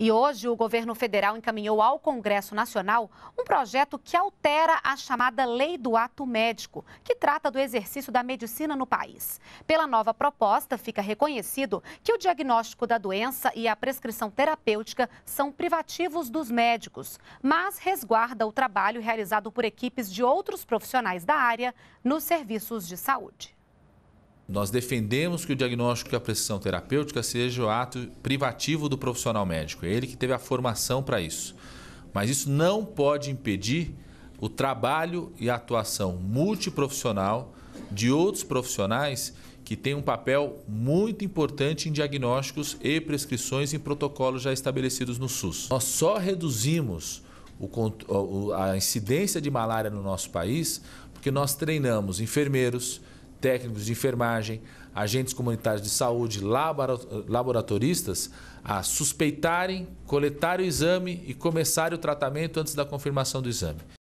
E hoje o governo federal encaminhou ao Congresso Nacional um projeto que altera a chamada Lei do Ato Médico, que trata do exercício da medicina no país. Pela nova proposta, fica reconhecido que o diagnóstico da doença e a prescrição terapêutica são privativos dos médicos, mas resguarda o trabalho realizado por equipes de outros profissionais da área nos serviços de saúde. Nós defendemos que o diagnóstico e a prescrição terapêutica seja o ato privativo do profissional médico. É ele que teve a formação para isso. Mas isso não pode impedir o trabalho e a atuação multiprofissional de outros profissionais que têm um papel muito importante em diagnósticos e prescrições em protocolos já estabelecidos no SUS. Nós só reduzimos a incidência de malária no nosso país porque nós treinamos enfermeiros, técnicos de enfermagem, agentes comunitários de saúde, laboratoristas a suspeitarem, coletar o exame e começar o tratamento antes da confirmação do exame.